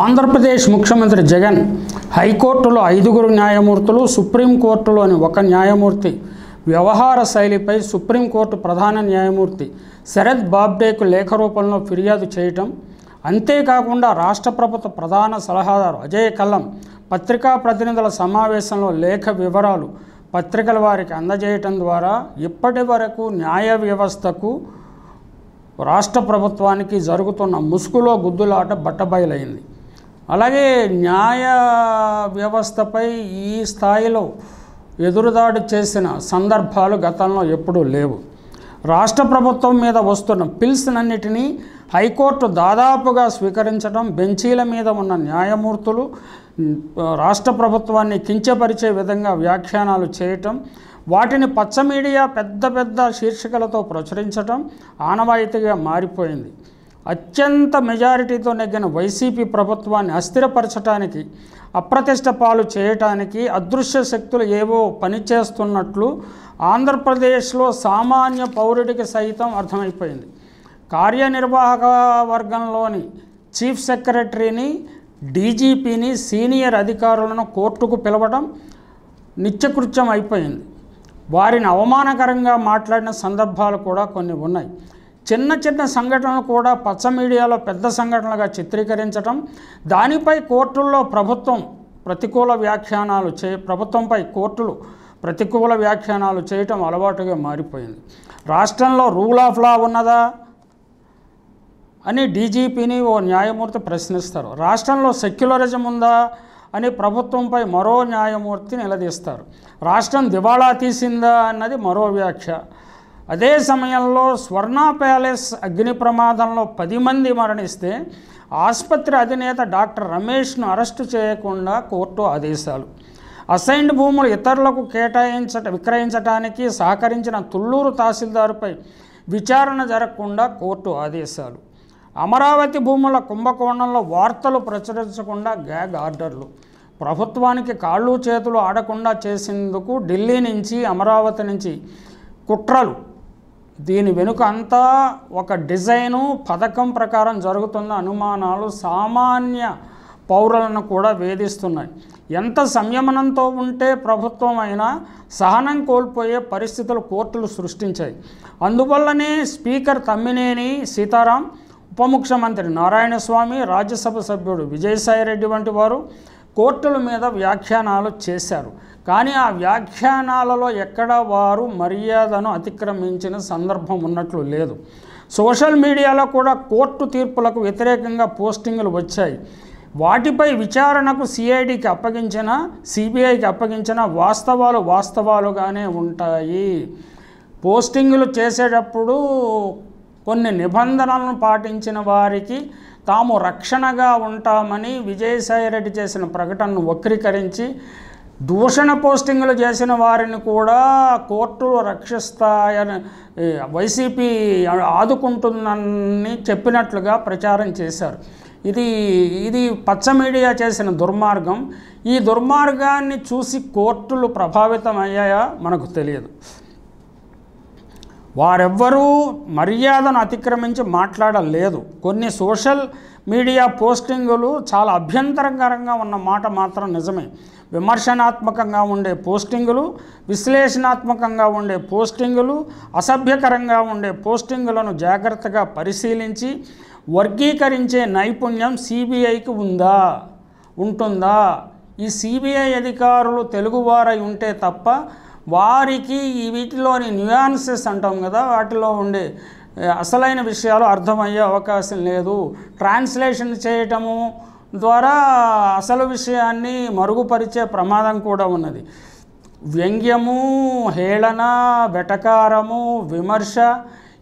ఆంధ్రప్రదేశ్ ముఖ్యమంత్రి జగన్ హైకోర్టులో ఐదుగురు న్యాయమూర్తులు సుప్రీంకోర్టులోని ఒక న్యాయమూర్తి వ్యవహార శైలిపై సుప్రీంకోర్టు ప్రధాన న్యాయమూర్తి శరద్ బాబ్డేకు లేఖ రూపంలో ఫిర్యాదు చేయటం అంతేకాకుండా రాష్ట్ర ప్రభుత్వ ప్రధాన సలహాదారు అజయ్ కల్లం పత్రికా ప్రతినిధుల సమావేశంలో లేఖ వివరాలు పత్రికల వారికి అందజేయటం ద్వారా ఇప్పటి వరకు న్యాయ వ్యవస్థకు రాష్ట్ర ప్రభుత్వానికి జరుగుతున్న ముసుగులో గుద్దులాట బట్టబయలైంది అలాగే న్యాయ వ్యవస్థపై ఈ స్థాయిలో ఎదురుదాడి చేసిన సందర్భాలు గతంలో ఎప్పుడూ లేవు రాష్ట్ర ప్రభుత్వం మీద వస్తున్న పిల్స్నన్నిటినీ హైకోర్టు దాదాపుగా స్వీకరించడం బెంచీల మీద ఉన్న న్యాయమూర్తులు రాష్ట్ర ప్రభుత్వాన్ని కించపరిచే విధంగా వ్యాఖ్యానాలు చేయటం వాటిని పచ్చ మీడియా పెద్ద పెద్ద శీర్షికలతో ప్రచురించటం ఆనవాయితీగా మారిపోయింది అత్యంత మెజారిటీతో నెగ్గిన వైసీపీ ప్రభుత్వాన్ని అస్థిరపరచడానికి అప్రతిష్ట పాలు చేయటానికి అదృశ్య శక్తులు ఏవో పనిచేస్తున్నట్లు ఆంధ్రప్రదేశ్లో సామాన్య పౌరుడికి సైతం అర్థమైపోయింది కార్యనిర్వాహక వర్గంలోని చీఫ్ సెక్రటరీని డీజీపీని సీనియర్ అధికారులను కోర్టుకు పిలవడం నిత్యకృత్యం అయిపోయింది వారిని అవమానకరంగా మాట్లాడిన సందర్భాలు కూడా కొన్ని ఉన్నాయి చిన్న చిన్న సంఘటనలు కూడా పచ్చ మీడియాలో పెద్ద సంఘటనలుగా చిత్రీకరించడం దానిపై కోర్టుల్లో ప్రభుత్వం ప్రతికూల వ్యాఖ్యానాలు చే ప్రభుత్వంపై కోర్టులు ప్రతికూల వ్యాఖ్యానాలు చేయటం అలవాటుగా మారిపోయింది రాష్ట్రంలో రూల్ ఆఫ్ లా ఉన్నదా అని డీజీపీని ఓ న్యాయమూర్తి ప్రశ్నిస్తారు రాష్ట్రంలో సెక్యులరిజం ఉందా అని ప్రభుత్వంపై మరో న్యాయమూర్తి నిలదీస్తారు రాష్ట్రం దివాళా తీసిందా అన్నది మరో వ్యాఖ్య అదే సమయంలో స్వర్ణ ప్యాలెస్ అగ్ని ప్రమాదంలో పది మంది మరణిస్తే ఆసుపత్రి అధినేత డాక్టర్ రమేష్ను అరెస్టు చేయకుండా కోర్టు ఆదేశాలు అసైన్డ్ భూములు ఇతరులకు కేటాయించట విక్రయించడానికి సహకరించిన తుళ్ళూరు తహసీల్దారుపై విచారణ జరగకుండా కోర్టు ఆదేశాలు అమరావతి భూముల కుంభకోణంలో వార్తలు ప్రచురించకుండా గ్యాగ్ ఆర్డర్లు ప్రభుత్వానికి కాళ్ళు చేతులు ఆడకుండా చేసేందుకు ఢిల్లీ నుంచి అమరావతి నుంచి కుట్రలు దీని వెనుక అంతా ఒక డిజైను పథకం ప్రకారం జరుగుతున్న అనుమానాలు సామాన్య పౌరులను కూడా వేధిస్తున్నాయి ఎంత సంయమనంతో ఉంటే ప్రభుత్వం అయినా సహనం కోల్పోయే పరిస్థితులు కోర్టులు సృష్టించాయి అందువల్లనే స్పీకర్ తమ్మినేని సీతారాం ఉప ముఖ్యమంత్రి నారాయణస్వామి రాజ్యసభ సభ్యుడు విజయసాయిరెడ్డి వంటి వారు కోర్టుల మీద వ్యాఖ్యానాలు చేశారు కానీ ఆ వ్యాఖ్యానాలలో ఎక్కడ వారు మర్యాదను అతిక్రమించిన సందర్భం ఉన్నట్లు లేదు సోషల్ మీడియాలో కూడా కోర్టు తీర్పులకు వ్యతిరేకంగా పోస్టింగులు వచ్చాయి వాటిపై విచారణకు సిఐడికి అప్పగించిన సిబిఐకి అప్పగించిన వాస్తవాలు వాస్తవాలుగానే ఉంటాయి పోస్టింగులు చేసేటప్పుడు కొన్ని నిబంధనలను పాటించిన వారికి తాము రక్షణగా ఉంటామని విజయసాయిరెడ్డి చేసిన ప్రకటనను వక్రీకరించి దూషణ పోస్టింగ్లు చేసిన వారిని కూడా కోర్టులు రక్షిస్తాయని వైసీపీ ఆదుకుంటుందని చెప్పినట్లుగా ప్రచారం చేశారు ఇది ఇది పచ్చ మీడియా చేసిన దుర్మార్గం ఈ దుర్మార్గాన్ని చూసి కోర్టులు ప్రభావితం అయ్యాయా మనకు తెలియదు వారెవ్వరూ మర్యాదను అతిక్రమించి మాట్లాడలేదు కొన్ని సోషల్ మీడియా పోస్టింగులు చాలా అభ్యంతరకరంగా ఉన్న మాట మాత్రం నిజమే విమర్శనాత్మకంగా ఉండే పోస్టింగులు విశ్లేషణాత్మకంగా ఉండే పోస్టింగులు అసభ్యకరంగా ఉండే పోస్టింగులను జాగ్రత్తగా పరిశీలించి వర్గీకరించే నైపుణ్యం సిబిఐకి ఉందా ఉంటుందా ఈ సిబిఐ అధికారులు తెలుగువారై ఉంటే తప్ప వారికి ఈ వీటిలోని న్యూయాన్సెస్ అంటాం కదా వాటిలో ఉండే అసలైన విషయాలు అర్థమయ్యే అవకాశం లేదు ట్రాన్స్లేషన్ చేయటము ద్వారా అసలు విషయాన్ని మరుగుపరిచే ప్రమాదం కూడా ఉన్నది వ్యంగ్యము హేళన వెటకారము విమర్శ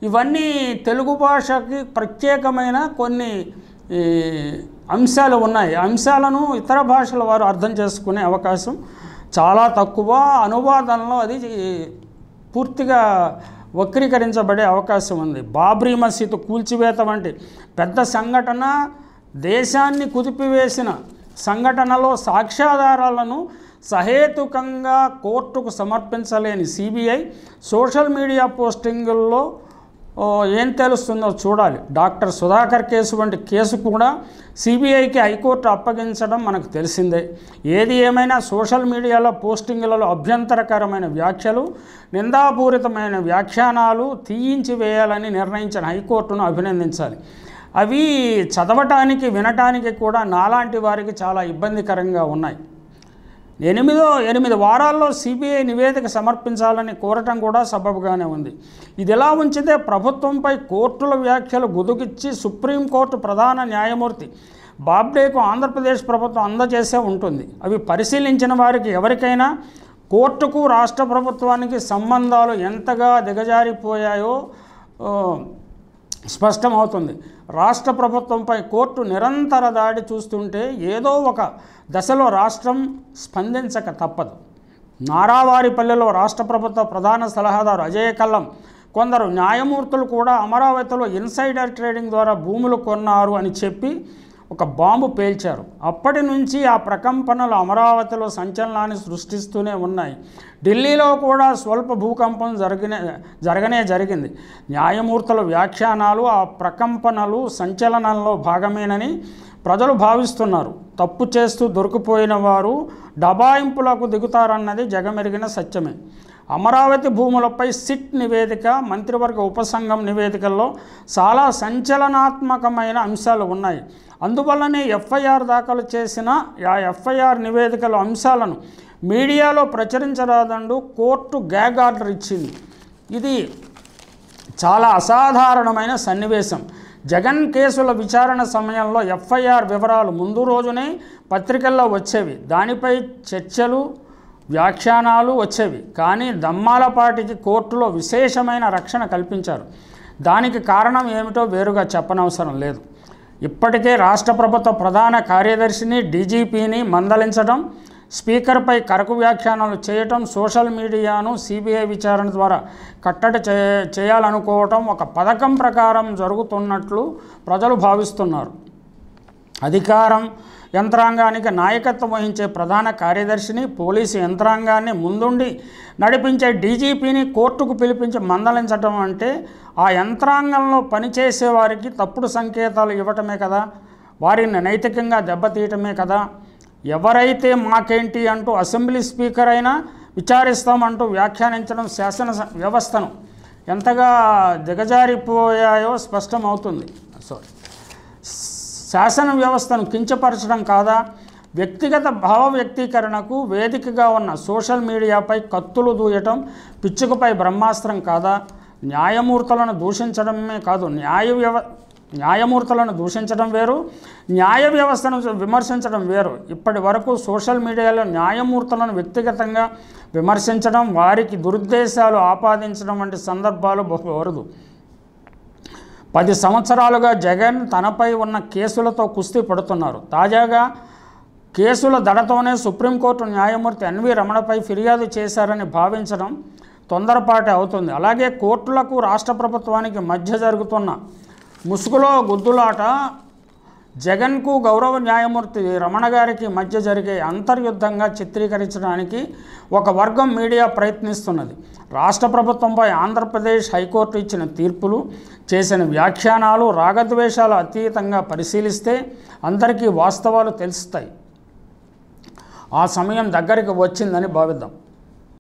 ఇవన్నీ తెలుగు భాషకి ప్రత్యేకమైన కొన్ని అంశాలు ఉన్నాయి అంశాలను ఇతర భాషల వారు అర్థం చేసుకునే అవకాశం చాలా తక్కువ అనువాదంలో అది పూర్తిగా వక్రీకరించబడే అవకాశం ఉంది బాబ్రీ మసీదు కూల్చివేత వంటి పెద్ద సంఘటన దేశాన్ని కుదిపివేసిన సంఘటనలో సాక్ష్యాధారాలను సహేతుకంగా కోర్టుకు సమర్పించలేని సిబిఐ సోషల్ మీడియా పోస్టింగుల్లో ఏం తెలుస్తుందో చూడాలి డాక్టర్ సుధాకర్ కేసు వంటి కేసు కూడా సిబిఐకి హైకోర్టు అప్పగించడం మనకు తెలిసిందే ఏది ఏమైనా సోషల్ మీడియాలో పోస్టింగ్లలో అభ్యంతరకరమైన వ్యాఖ్యలు నిందాపూరితమైన వ్యాఖ్యానాలు తీయించి వేయాలని నిర్ణయించిన హైకోర్టును అభినందించాలి అవి చదవటానికి వినటానికి కూడా నాలాంటి వారికి చాలా ఇబ్బందికరంగా ఉన్నాయి ఎనిమిదో ఎనిమిది వారాల్లో సిబిఐ నివేదిక సమర్పించాలని కోరటం కూడా సబబుగానే ఉంది ఇదిలా ఉంచితే ప్రభుత్వంపై కోర్టుల వ్యాఖ్యలు గుదుగిచ్చి సుప్రీంకోర్టు ప్రధాన న్యాయమూర్తి బాబ్డేకు ఆంధ్రప్రదేశ్ ప్రభుత్వం అందజేసే ఉంటుంది అవి పరిశీలించిన వారికి ఎవరికైనా కోర్టుకు రాష్ట్ర ప్రభుత్వానికి సంబంధాలు ఎంతగా దిగజారిపోయాయో స్పష్టమవుతుంది రాష్ట్ర ప్రభుత్వంపై కోర్టు నిరంతర దాడి చూస్తుంటే ఏదో ఒక దశలో రాష్ట్రం స్పందించక తప్పదు నారావారిపల్లెలో రాష్ట్ర ప్రభుత్వ ప్రధాన సలహాదారు అజయ కల్లం కొందరు న్యాయమూర్తులు కూడా అమరావతిలో ఇన్సైడర్ ట్రేడింగ్ ద్వారా భూములు కొన్నారు అని చెప్పి ఒక బాంబు పేల్చారు అప్పటి నుంచి ఆ ప్రకంపనలు అమరావతిలో సంచలనాన్ని సృష్టిస్తూనే ఉన్నాయి ఢిల్లీలో కూడా స్వల్ప భూకంపం జరిగినే జరగనే జరిగింది న్యాయమూర్తుల వ్యాఖ్యానాలు ఆ ప్రకంపనలు సంచలనంలో భాగమేనని ప్రజలు భావిస్తున్నారు తప్పు చేస్తూ దొరికిపోయిన వారు డబాయింపులకు దిగుతారన్నది జగమెరిగిన సత్యమే అమరావతి భూములపై సిట్ నివేదిక మంత్రివర్గ ఉపసంఘం నివేదికల్లో చాలా సంచలనాత్మకమైన అంశాలు ఉన్నాయి అందువల్లనే ఎఫ్ఐఆర్ దాఖలు చేసిన ఆ ఎఫ్ఐఆర్ నివేదికల అంశాలను మీడియాలో ప్రచురించరాదండు కోర్టు గ్యాగ్ ఆర్డర్ ఇచ్చింది ఇది చాలా అసాధారణమైన సన్నివేశం జగన్ కేసుల విచారణ సమయంలో ఎఫ్ఐఆర్ వివరాలు ముందు రోజునే పత్రికల్లో వచ్చేవి దానిపై చర్చలు వ్యాఖ్యానాలు వచ్చేవి కానీ దమ్మాలపాటికి కోర్టులో విశేషమైన రక్షణ కల్పించారు దానికి కారణం ఏమిటో వేరుగా చెప్పనవసరం లేదు ఇప్పటికే రాష్ట్ర ప్రభుత్వ ప్రధాన కార్యదర్శిని డీజీపీని మందలించడం స్పీకర్పై కరకు వ్యాఖ్యానాలు చేయటం సోషల్ మీడియాను సిబిఐ విచారణ ద్వారా కట్టడి చేయాలనుకోవటం ఒక పథకం ప్రకారం జరుగుతున్నట్లు ప్రజలు భావిస్తున్నారు అధికారం యంత్రాంగానికి నాయకత్వం వహించే ప్రధాన కార్యదర్శిని పోలీసు యంత్రాంగాన్ని ముందుండి నడిపించే డీజీపీని కోర్టుకు పిలిపించి మందలించడం అంటే ఆ యంత్రాంగంలో పనిచేసే వారికి తప్పుడు సంకేతాలు ఇవ్వటమే కదా వారిని నైతికంగా దెబ్బతీయటమే కదా ఎవరైతే మాకేంటి అంటూ అసెంబ్లీ స్పీకర్ అయినా విచారిస్తామంటూ వ్యాఖ్యానించడం శాసన వ్యవస్థను ఎంతగా దిగజారిపోయాయో స్పష్టమవుతుంది శాసన వ్యవస్థను కించపరచడం కాదా వ్యక్తిగత భావ వ్యక్తీకరణకు వేదికగా ఉన్న సోషల్ మీడియాపై కత్తులు దూయటం పిచ్చుకపై బ్రహ్మాస్త్రం కాదా న్యాయమూర్తులను దూషించడమే కాదు న్యాయ వ్యవ న్యాయమూర్తులను దూషించడం వేరు న్యాయ వ్యవస్థను విమర్శించడం వేరు ఇప్పటి వరకు సోషల్ మీడియాలో న్యాయమూర్తులను వ్యక్తిగతంగా విమర్శించడం వారికి దురుద్దేశాలు ఆపాదించడం వంటి సందర్భాలు బహువరదు పది సంవత్సరాలుగా జగన్ తనపై ఉన్న కేసులతో కుస్తీ పడుతున్నారు తాజాగా కేసుల దడతోనే సుప్రీంకోర్టు న్యాయమూర్తి ఎన్వి రమణపై ఫిర్యాదు చేశారని భావించడం తొందరపాటే అవుతుంది అలాగే కోర్టులకు రాష్ట్ర ప్రభుత్వానికి మధ్య జరుగుతున్న ముసుగులో గుద్దులాట జగన్కు గౌరవ న్యాయమూర్తి రమణ గారికి మధ్య జరిగే అంతర్యుద్ధంగా చిత్రీకరించడానికి ఒక వర్గం మీడియా ప్రయత్నిస్తున్నది రాష్ట్ర ప్రభుత్వంపై ఆంధ్రప్రదేశ్ హైకోర్టు ఇచ్చిన తీర్పులు చేసిన వ్యాఖ్యానాలు రాగద్వేషాలు అతీతంగా పరిశీలిస్తే అందరికీ వాస్తవాలు తెలుస్తాయి ఆ సమయం దగ్గరికి వచ్చిందని భావిద్దాం